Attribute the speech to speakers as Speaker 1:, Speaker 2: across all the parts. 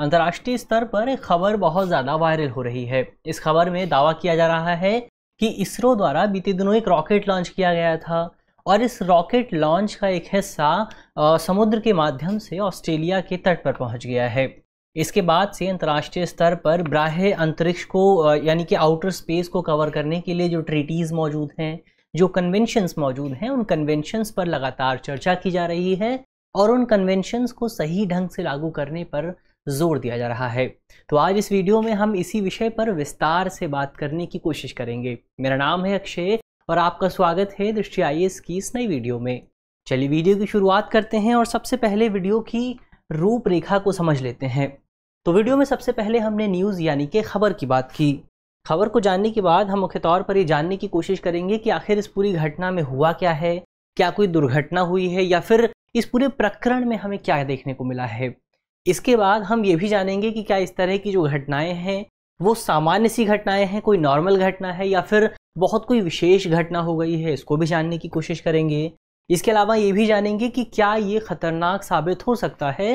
Speaker 1: अंतर्राष्ट्रीय स्तर पर एक खबर बहुत ज़्यादा वायरल हो रही है इस खबर में दावा किया जा रहा है कि इसरो द्वारा बीते दिनों एक रॉकेट लॉन्च किया गया था और इस रॉकेट लॉन्च का एक हिस्सा समुद्र के माध्यम से ऑस्ट्रेलिया के तट पर पहुंच गया है इसके बाद से अंतर्राष्ट्रीय स्तर पर ब्राह अंतरिक्ष को यानी कि आउटर स्पेस को कवर करने के लिए जो ट्रीटीज़ मौजूद हैं जो कन्वेंशंस मौजूद हैं उन कन्वेंशंस पर लगातार चर्चा की जा रही है और उन कन्वेंशंस को सही ढंग से लागू करने पर जोर दिया जा रहा है तो आज इस वीडियो में हम इसी विषय पर विस्तार से बात करने की कोशिश करेंगे मेरा नाम है अक्षय और आपका स्वागत है दृष्टि आई की इस नई वीडियो में चलिए वीडियो की शुरुआत करते हैं और सबसे पहले वीडियो की रूपरेखा को समझ लेते हैं तो वीडियो में सबसे पहले हमने न्यूज़ यानी कि खबर की बात की खबर को जानने के बाद हम मुख्य तौर पर ये जानने की कोशिश करेंगे कि आखिर इस पूरी घटना में हुआ क्या है क्या कोई दुर्घटना हुई है या फिर इस पूरे प्रकरण में हमें क्या देखने को मिला है इसके बाद हम ये भी जानेंगे कि क्या इस तरह की जो घटनाएं हैं वो सामान्य सी घटनाएं हैं कोई नॉर्मल घटना है या फिर बहुत कोई विशेष घटना हो गई है इसको भी जानने की कोशिश करेंगे इसके अलावा ये भी जानेंगे कि क्या ये खतरनाक साबित हो सकता है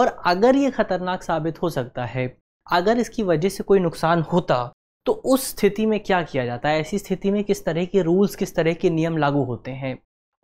Speaker 1: और अगर ये खतरनाक साबित हो सकता है अगर इसकी वजह से कोई नुकसान होता तो उस स्थिति में क्या किया जाता है ऐसी स्थिति में किस तरह के रूल्स किस तरह के नियम लागू होते हैं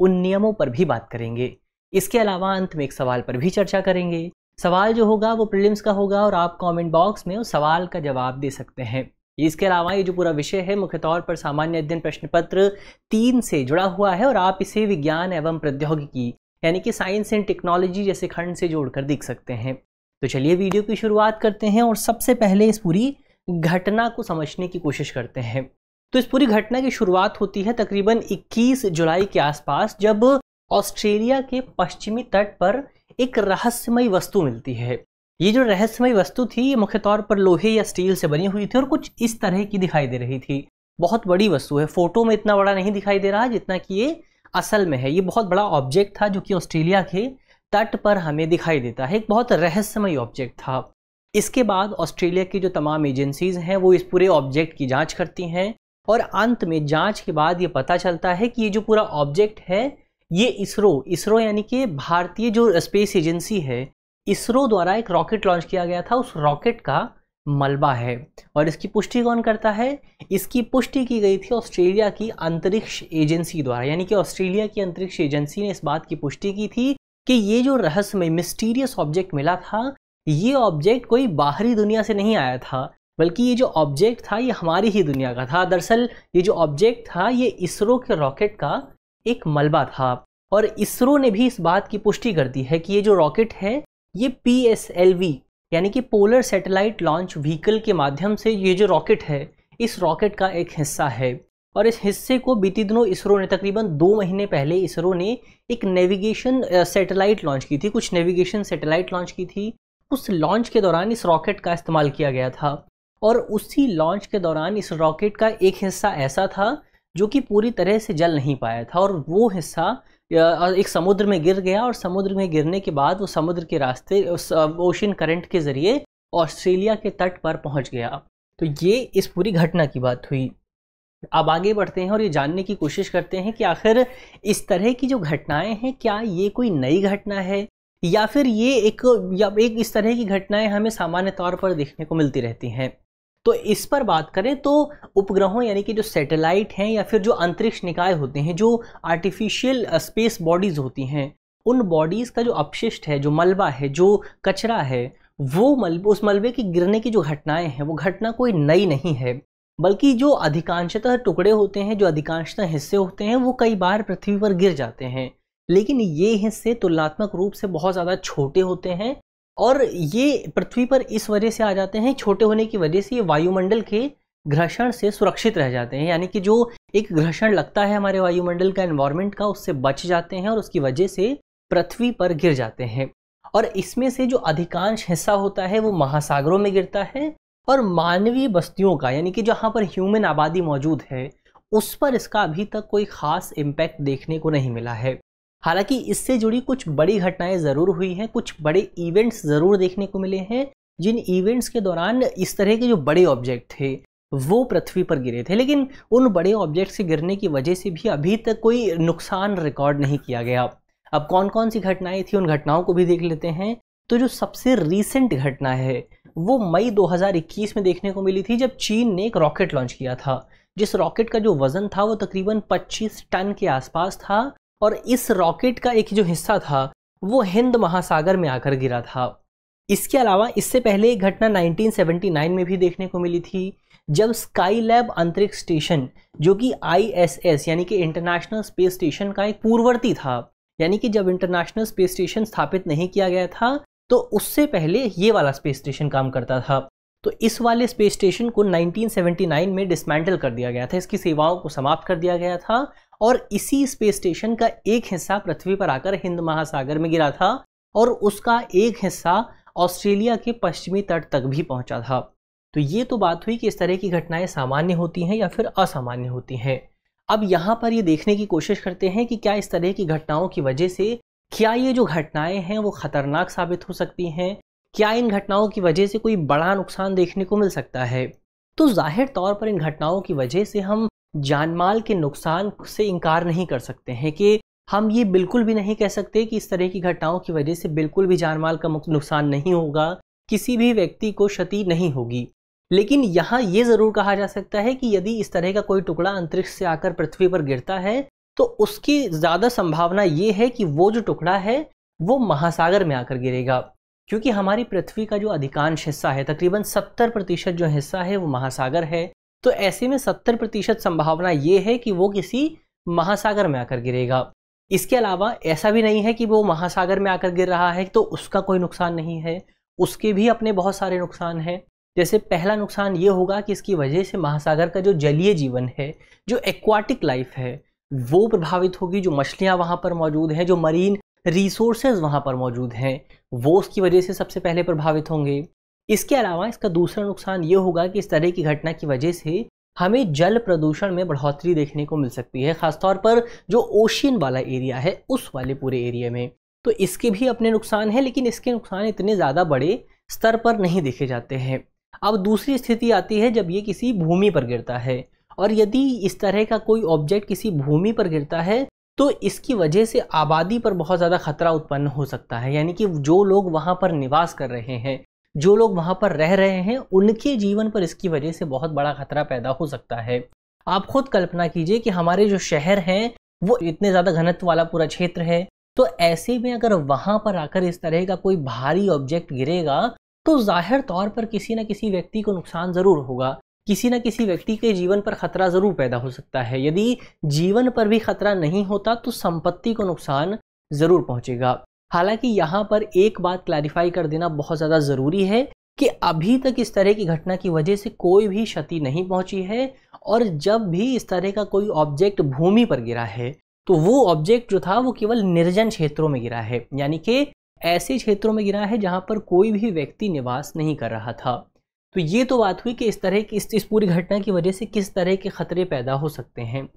Speaker 1: उन नियमों पर भी बात करेंगे इसके अलावा अंत में एक सवाल पर भी चर्चा करेंगे सवाल जो होगा वो प्रीलिम्स का होगा और आप कमेंट बॉक्स में उस सवाल का जवाब दे सकते हैं इसके अलावा ये जो पूरा विषय है मुख्य तौर पर सामान्य अध्ययन प्रश्न पत्र तीन से जुड़ा हुआ है और आप इसे विज्ञान एवं प्रौद्योगिकी यानी कि साइंस एंड टेक्नोलॉजी जैसे खंड से जोड़कर देख सकते हैं तो चलिए वीडियो की शुरुआत करते हैं और सबसे पहले इस पूरी घटना को समझने की कोशिश करते हैं तो इस पूरी घटना की शुरुआत होती है तकरीबन 21 जुलाई के आसपास जब ऑस्ट्रेलिया के पश्चिमी तट पर एक रहस्यमय वस्तु मिलती है ये जो रहस्यमय वस्तु थी ये मुख्य तौर पर लोहे या स्टील से बनी हुई थी और कुछ इस तरह की दिखाई दे रही थी बहुत बड़ी वस्तु है फोटो में इतना बड़ा नहीं दिखाई दे रहा जितना कि ये असल में है ये बहुत बड़ा ऑब्जेक्ट था जो कि ऑस्ट्रेलिया के तट पर हमें दिखाई देता है एक बहुत रहस्यमय ऑब्जेक्ट था इसके बाद ऑस्ट्रेलिया की जो तमाम एजेंसीज हैं वो इस पूरे ऑब्जेक्ट की जाँच करती हैं और अंत में जाँच के बाद ये पता चलता है कि ये जो पूरा ऑब्जेक्ट है ये इसरो इसरो यानी कि भारतीय जो स्पेस एजेंसी है इसरो द्वारा एक रॉकेट लॉन्च किया गया था उस रॉकेट का मलबा है और इसकी पुष्टि कौन करता है इसकी पुष्टि की गई थी ऑस्ट्रेलिया की अंतरिक्ष एजेंसी द्वारा यानी कि ऑस्ट्रेलिया की अंतरिक्ष एजेंसी ने इस बात की पुष्टि की थी कि ये जो रहस्यमय मिस्टीरियस ऑब्जेक्ट मिला था ये ऑब्जेक्ट कोई बाहरी दुनिया से नहीं आया था बल्कि ये जो ऑब्जेक्ट था ये हमारी ही दुनिया का था दरअसल ये जो ऑब्जेक्ट था ये इसरो के रॉकेट का एक मलबा था और इसरो ने भी इस बात की पुष्टि कर दी है कि ये जो रॉकेट है ये पी यानी कि पोलर सैटेलाइट लॉन्च व्हीकल के माध्यम से ये जो रॉकेट है इस रॉकेट का एक हिस्सा है और इस हिस्से को बीते दिनों इसरो ने तकरीबन दो महीने पहले इसरो ने एक नेविगेशन सैटेलाइट लॉन्च की थी कुछ नेविगेशन सैटेलाइट लॉन्च की थी उस लॉन्च के दौरान इस रॉकेट का इस्तेमाल किया गया था और उसी लॉन्च के दौरान इस रॉकेट का एक हिस्सा ऐसा था जो कि पूरी तरह से जल नहीं पाया था और वो हिस्सा एक समुद्र में गिर गया और समुद्र में गिरने के बाद वो समुद्र के रास्ते उस ओशन करंट के ज़रिए ऑस्ट्रेलिया के तट पर पहुंच गया तो ये इस पूरी घटना की बात हुई अब आगे बढ़ते हैं और ये जानने की कोशिश करते हैं कि आखिर इस तरह की जो घटनाएं हैं क्या ये कोई नई घटना है या फिर ये एक या एक इस तरह की घटनाएं हमें सामान्य तौर पर देखने को मिलती रहती हैं तो इस पर बात करें तो उपग्रहों यानी कि जो सैटेलाइट हैं या फिर जो अंतरिक्ष निकाय होते हैं जो आर्टिफिशियल स्पेस बॉडीज़ होती हैं उन बॉडीज़ का जो अपशिष्ट है जो मलबा है जो कचरा है वो मलबे उस मलबे की गिरने की जो घटनाएं हैं वो घटना कोई नई नहीं है बल्कि जो अधिकांशतः टुकड़े होते हैं जो अधिकांशतः हिस्से होते हैं वो कई बार पृथ्वी पर गिर जाते हैं लेकिन ये हिस्से तुलनात्मक रूप से बहुत ज़्यादा छोटे होते हैं और ये पृथ्वी पर इस वजह से आ जाते हैं छोटे होने की वजह से ये वायुमंडल के घर्षण से सुरक्षित रह जाते हैं यानी कि जो एक घर्षण लगता है हमारे वायुमंडल का एनवायरमेंट का उससे बच जाते हैं और उसकी वजह से पृथ्वी पर गिर जाते हैं और इसमें से जो अधिकांश हिस्सा होता है वो महासागरों में गिरता है और मानवीय बस्तियों का यानी कि जहाँ पर ह्यूमन आबादी मौजूद है उस पर इसका अभी तक कोई ख़ास इम्पैक्ट देखने को नहीं मिला है हालांकि इससे जुड़ी कुछ बड़ी घटनाएं ज़रूर हुई हैं कुछ बड़े इवेंट्स ज़रूर देखने को मिले हैं जिन इवेंट्स के दौरान इस तरह के जो बड़े ऑब्जेक्ट थे वो पृथ्वी पर गिरे थे लेकिन उन बड़े ऑब्जेक्ट से गिरने की वजह से भी अभी तक कोई नुकसान रिकॉर्ड नहीं किया गया अब कौन कौन सी घटनाएं थी उन घटनाओं को भी देख लेते हैं तो जो सबसे रीसेंट घटना है वो मई 2021 में देखने को मिली थी जब चीन ने एक रॉकेट लॉन्च किया था जिस रॉकेट का जो वज़न था वो तकरीबन 25 टन के आसपास था और इस रॉकेट का एक जो हिस्सा था वो हिंद महासागर में आकर गिरा था इसके अलावा इससे पहले एक घटना 1979 में भी देखने को मिली थी जब स्काई लैब अंतरिक्ष स्टेशन जो कि आईएसएस यानी कि इंटरनेशनल स्पेस स्टेशन का एक पूर्ववर्ती था यानी कि जब इंटरनेशनल स्पेस स्टेशन स्थापित नहीं किया गया था तो उससे पहले ये वाला स्पेस स्टेशन काम करता था तो इस वाले स्पेस स्टेशन को 1979 में डिसमेंटल कर दिया गया था इसकी सेवाओं को समाप्त कर दिया गया था और इसी स्पेस स्टेशन का एक हिस्सा पृथ्वी पर आकर हिंद महासागर में गिरा था और उसका एक हिस्सा ऑस्ट्रेलिया के पश्चिमी तट तक भी पहुंचा था तो ये तो बात हुई कि इस तरह की घटनाएं सामान्य होती हैं या फिर असामान्य होती हैं अब यहाँ पर ये देखने की कोशिश करते हैं कि क्या इस तरह की घटनाओं की वजह से क्या ये जो घटनाएं हैं वो खतरनाक साबित हो सकती हैं क्या इन घटनाओं की वजह से कोई बड़ा नुकसान देखने को मिल सकता है तो जाहिर तौर पर इन घटनाओं की वजह से हम जानमाल के नुकसान से इनकार नहीं कर सकते हैं कि हम ये बिल्कुल भी नहीं कह सकते कि इस तरह की घटनाओं की वजह से बिल्कुल भी जानमाल का नुकसान नहीं होगा किसी भी व्यक्ति को क्षति नहीं होगी लेकिन यहाँ ये ज़रूर कहा जा सकता है कि यदि इस तरह का कोई टुकड़ा अंतरिक्ष से आकर पृथ्वी पर गिरता है तो उसकी ज़्यादा संभावना ये है कि वो जो टुकड़ा है वो महासागर में आकर गिरेगा क्योंकि हमारी पृथ्वी का जो अधिकांश हिस्सा है तकरीबन 70 प्रतिशत जो हिस्सा है वो महासागर है तो ऐसे में सत्तर प्रतिशत संभावना ये है कि वो किसी महासागर में आकर गिरेगा इसके अलावा ऐसा भी नहीं है कि वो महासागर में आकर गिर रहा है तो उसका कोई नुकसान नहीं है उसके भी अपने बहुत सारे नुकसान हैं जैसे पहला नुकसान ये होगा कि इसकी वजह से महासागर का जो जलीय जीवन है जो एक्वाटिक लाइफ है वो प्रभावित होगी जो मछलियाँ वहाँ पर मौजूद हैं जो मरीन रिसोर्सेज वहाँ पर मौजूद हैं वो उसकी वजह से सबसे पहले प्रभावित होंगे इसके अलावा इसका दूसरा नुकसान ये होगा कि इस तरह की घटना की वजह से हमें जल प्रदूषण में बढ़ोतरी देखने को मिल सकती है खासतौर पर जो ओशियन वाला एरिया है उस वाले पूरे एरिया में तो इसके भी अपने नुकसान हैं लेकिन इसके नुकसान इतने ज़्यादा बड़े स्तर पर नहीं देखे जाते हैं अब दूसरी स्थिति आती है जब ये किसी भूमि पर गिरता है और यदि इस तरह का कोई ऑब्जेक्ट किसी भूमि पर गिरता है तो इसकी वजह से आबादी पर बहुत ज़्यादा खतरा उत्पन्न हो सकता है यानी कि जो लोग वहाँ पर निवास कर रहे हैं जो लोग वहां पर रह रहे हैं उनके जीवन पर इसकी वजह से बहुत बड़ा खतरा पैदा हो सकता है आप खुद कल्पना कीजिए कि हमारे जो शहर हैं वो इतने ज़्यादा घनत्व वाला पूरा क्षेत्र है तो ऐसे में अगर वहां पर आकर इस तरह का कोई भारी ऑब्जेक्ट गिरेगा तो जाहिर तौर पर किसी न किसी व्यक्ति को नुकसान ज़रूर होगा किसी न किसी व्यक्ति के जीवन पर खतरा ज़रूर पैदा हो सकता है यदि जीवन पर भी खतरा नहीं होता तो संपत्ति को नुकसान ज़रूर पहुंचेगा हालांकि यहाँ पर एक बात क्लैरिफाई कर देना बहुत ज़्यादा ज़रूरी है कि अभी तक इस तरह की घटना की वजह से कोई भी क्षति नहीं पहुंची है और जब भी इस तरह का कोई ऑब्जेक्ट भूमि पर गिरा है तो वो ऑब्जेक्ट जो था वो केवल निर्जन क्षेत्रों में गिरा है यानी कि ऐसे क्षेत्रों में गिरा है जहाँ पर कोई भी व्यक्ति निवास नहीं कर रहा था तो ये तो बात हुई कि इस तरह की इस, इस पूरी घटना की वजह से किस तरह के खतरे पैदा हो सकते हैं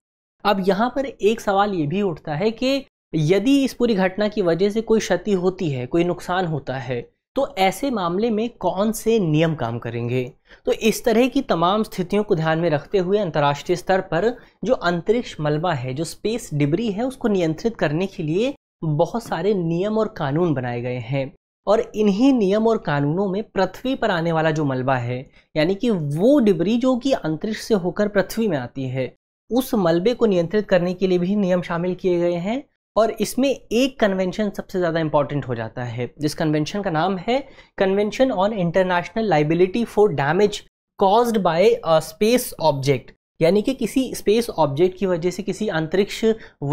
Speaker 1: अब यहाँ पर एक सवाल ये भी उठता है कि यदि इस पूरी घटना की वजह से कोई क्षति होती है कोई नुकसान होता है तो ऐसे मामले में कौन से नियम काम करेंगे तो इस तरह की तमाम स्थितियों को ध्यान में रखते हुए अंतर्राष्ट्रीय स्तर पर जो अंतरिक्ष मलबा है जो स्पेस डिबरी है उसको नियंत्रित करने के लिए बहुत सारे नियम और कानून बनाए गए हैं और इन्हीं नियम और कानूनों में पृथ्वी पर आने वाला जो मलबा है यानी कि वो डिबरी जो कि अंतरिक्ष से होकर पृथ्वी में आती है उस मलबे को नियंत्रित करने के लिए भी नियम शामिल किए गए हैं और इसमें एक कन्वेंशन सबसे ज़्यादा इंपॉर्टेंट हो जाता है जिस कन्वेंशन का नाम है convention on international liability for damage caused by space object यानी कि किसी स्पेस ऑब्जेक्ट की वजह से किसी अंतरिक्ष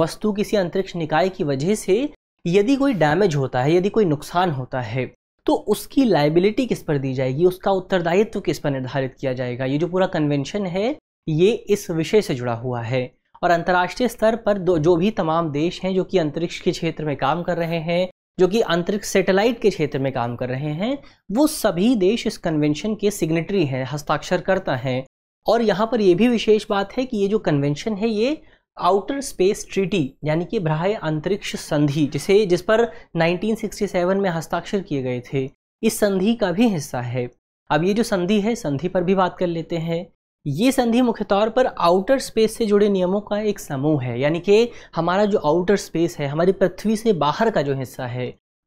Speaker 1: वस्तु किसी अंतरिक्ष निकाय की वजह से यदि कोई डैमेज होता है यदि कोई नुकसान होता है तो उसकी लाइबिलिटी किस पर दी जाएगी उसका उत्तरदायित्व किस पर निर्धारित किया जाएगा ये जो पूरा कन्वेंशन है ये इस विषय से जुड़ा हुआ है और अंतर्राष्ट्रीय स्तर पर जो भी तमाम देश हैं जो कि अंतरिक्ष के क्षेत्र में काम कर रहे हैं जो कि अंतरिक्ष सैटेलाइट के क्षेत्र में काम कर रहे हैं वो सभी देश इस कन्वेंशन के सिग्नेटरी हैं हस्ताक्षरकर्ता हैं और यहाँ पर यह भी विशेष बात है कि ये जो कन्वेंशन है ये आउटर स्पेस ट्रीटी यानी कि ब्राह्य अंतरिक्ष संधि जिसे जिस पर 1967 में हस्ताक्षर किए गए थे इस संधि का भी हिस्सा है अब ये जो संधि है संधि पर भी बात कर लेते हैं ये संधि मुख्य तौर पर आउटर स्पेस से जुड़े नियमों का एक समूह है यानी कि हमारा जो आउटर स्पेस है हमारी पृथ्वी से बाहर का जो हिस्सा है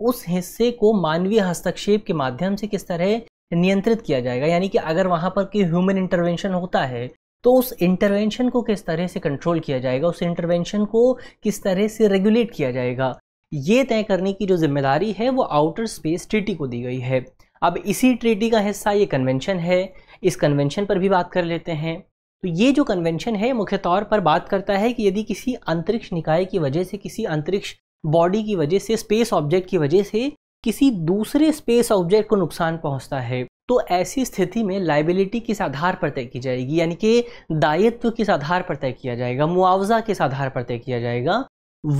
Speaker 1: उस हिस्से को मानवीय हस्तक्षेप के माध्यम से किस तरह नियंत्रित किया जाएगा यानी कि अगर वहाँ पर कोई ह्यूमन इंटरवेंशन होता है तो उस इंटरवेंशन को किस तरह से कंट्रोल किया जाएगा उस इंटरवेंशन को किस तरह से रेगुलेट किया जाएगा ये तय करने की जो जिम्मेदारी है वो आउटर स्पेस ट्रीटी को दी गई है अब इसी ट्रीटी का हिस्सा ये कन्वेंशन है इस कन्वेंशन पर भी बात कर लेते हैं तो ये जो कन्वेंशन है मुख्य तौर पर बात करता है कि यदि किसी अंतरिक्ष निकाय की वजह से किसी अंतरिक्ष बॉडी की वजह से स्पेस ऑब्जेक्ट की वजह से किसी दूसरे स्पेस ऑब्जेक्ट को नुकसान पहुंचता है तो ऐसी स्थिति में लाइबिलिटी किस आधार पर तय की जाएगी यानी कि दायित्व किस आधार पर तय किया जाएगा मुआवजा किस आधार पर तय किया जाएगा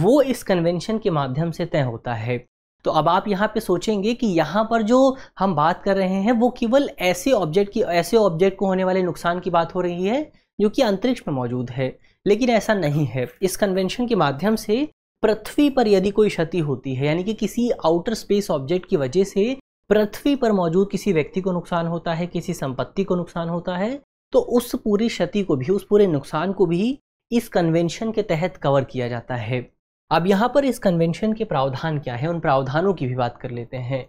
Speaker 1: वो इस कन्वेंशन के माध्यम से तय होता है तो अब आप यहाँ पे सोचेंगे कि यहाँ पर जो हम बात कर रहे हैं वो केवल ऐसे ऑब्जेक्ट की ऐसे ऑब्जेक्ट को होने वाले नुकसान की बात हो रही है जो कि अंतरिक्ष में मौजूद है लेकिन ऐसा नहीं है इस कन्वेंशन के माध्यम से पृथ्वी पर यदि कोई क्षति होती है यानी कि किसी आउटर स्पेस ऑब्जेक्ट की वजह से पृथ्वी पर मौजूद किसी व्यक्ति को नुकसान होता है किसी संपत्ति को नुकसान होता है तो उस पूरी क्षति को भी उस पूरे नुकसान को भी इस कन्वेंशन के तहत कवर किया जाता है अब यहाँ पर इस कन्वेंशन के प्रावधान क्या है उन प्रावधानों की भी बात कर लेते हैं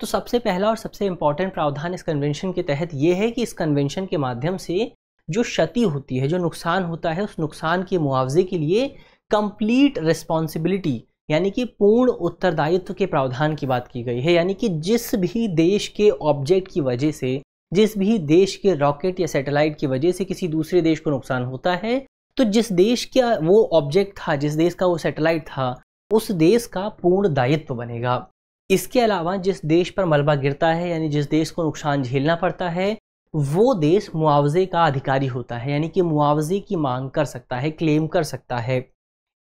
Speaker 1: तो सबसे पहला और सबसे इम्पॉर्टेंट प्रावधान इस कन्वेंशन के तहत ये है कि इस कन्वेंशन के माध्यम से जो क्षति होती है जो नुकसान होता है उस नुकसान के मुआवजे के लिए कंप्लीट रिस्पॉन्सिबिलिटी यानी कि पूर्ण उत्तरदायित्व के प्रावधान की बात की गई है यानी कि जिस भी देश के ऑब्जेक्ट की वजह से जिस भी देश के रॉकेट या सैटेलाइट की वजह से किसी दूसरे देश को नुकसान होता है तो जिस देश का वो ऑब्जेक्ट था जिस देश का वो सैटेलाइट था उस देश का पूर्ण दायित्व बनेगा इसके अलावा जिस देश पर मलबा गिरता है यानी जिस देश को नुकसान झेलना पड़ता है वो देश मुआवजे का अधिकारी होता है यानी कि मुआवजे की मांग कर सकता है क्लेम कर सकता है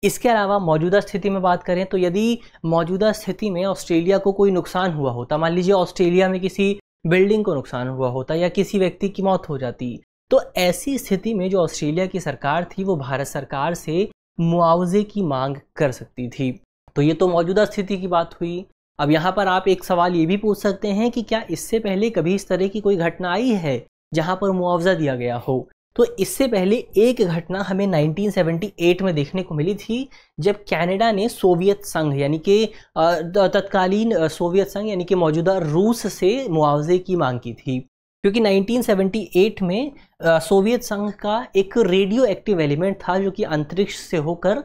Speaker 1: इसके अलावा मौजूदा स्थिति में बात करें तो यदि मौजूदा स्थिति में ऑस्ट्रेलिया को कोई नुकसान हुआ होता मान लीजिए ऑस्ट्रेलिया में किसी बिल्डिंग को नुकसान हुआ होता या किसी व्यक्ति की मौत हो जाती तो ऐसी स्थिति में जो ऑस्ट्रेलिया की सरकार थी वो भारत सरकार से मुआवजे की मांग कर सकती थी तो ये तो मौजूदा स्थिति की बात हुई अब यहाँ पर आप एक सवाल ये भी पूछ सकते हैं कि क्या इससे पहले कभी इस तरह की कोई घटना आई है जहाँ पर मुआवजा दिया गया हो तो इससे पहले एक घटना हमें 1978 में देखने को मिली थी जब कनाडा ने सोवियत संघ यानी कि तत्कालीन सोवियत संघ यानी कि मौजूदा रूस से मुआवजे की मांग की थी क्योंकि 1978 में सोवियत संघ का एक रेडियो एक्टिव एलिमेंट था जो कि अंतरिक्ष से होकर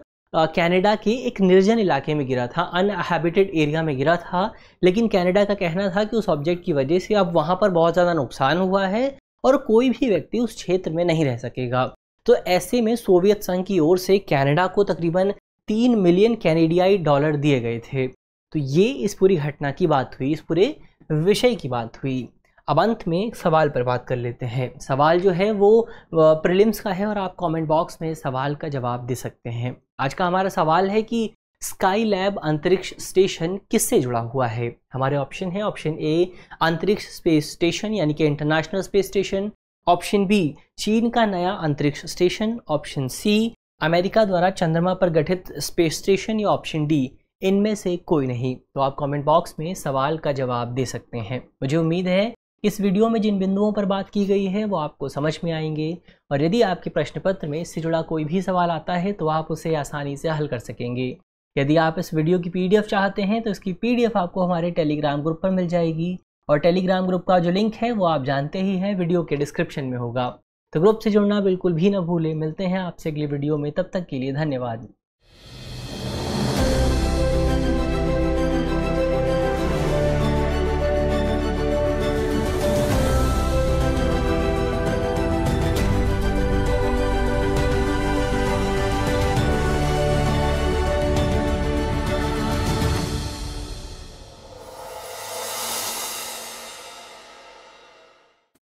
Speaker 1: कनाडा के एक निर्जन इलाके में गिरा था अनहैबिटेड एरिया में गिरा था लेकिन कनाडा का कहना था कि उस ऑब्जेक्ट की वजह से अब वहाँ पर बहुत ज़्यादा नुकसान हुआ है और कोई भी व्यक्ति उस क्षेत्र में नहीं रह सकेगा तो ऐसे में सोवियत संघ की ओर से कनाडा को तकरीबन तीन मिलियन कैनेडियाई डॉलर दिए गए थे तो ये इस पूरी घटना की बात हुई इस पूरे विषय की बात हुई अब अंत में सवाल पर बात कर लेते हैं सवाल जो है वो प्रिलिम्स का है और आप कमेंट बॉक्स में सवाल का जवाब दे सकते हैं आज का हमारा सवाल है कि स्काई लैब अंतरिक्ष स्टेशन किससे जुड़ा हुआ है हमारे ऑप्शन है ऑप्शन ए अंतरिक्ष स्पेस स्टेशन यानी कि international space station option B चीन का नया अंतरिक्ष स्टेशन ऑप्शन सी अमेरिका द्वारा चंद्रमा पर गठित स्पेस स्टेशन या ऑप्शन डी इनमें से कोई नहीं तो आप कमेंट बॉक्स में सवाल का जवाब दे सकते हैं मुझे उम्मीद है इस वीडियो में जिन बिंदुओं पर बात की गई है वो आपको समझ में आएंगे और यदि आपके प्रश्न पत्र में इससे जुड़ा कोई भी सवाल आता है तो आप उसे आसानी से हल कर सकेंगे यदि आप इस वीडियो की पीडीएफ चाहते हैं तो इसकी पीडीएफ आपको हमारे टेलीग्राम ग्रुप पर मिल जाएगी और टेलीग्राम ग्रुप का जो लिंक है वो आप जानते ही हैं वीडियो के डिस्क्रिप्शन में होगा तो ग्रुप से जुड़ना बिल्कुल भी ना भूलें मिलते हैं आपसे अगली वीडियो में तब तक के लिए धन्यवाद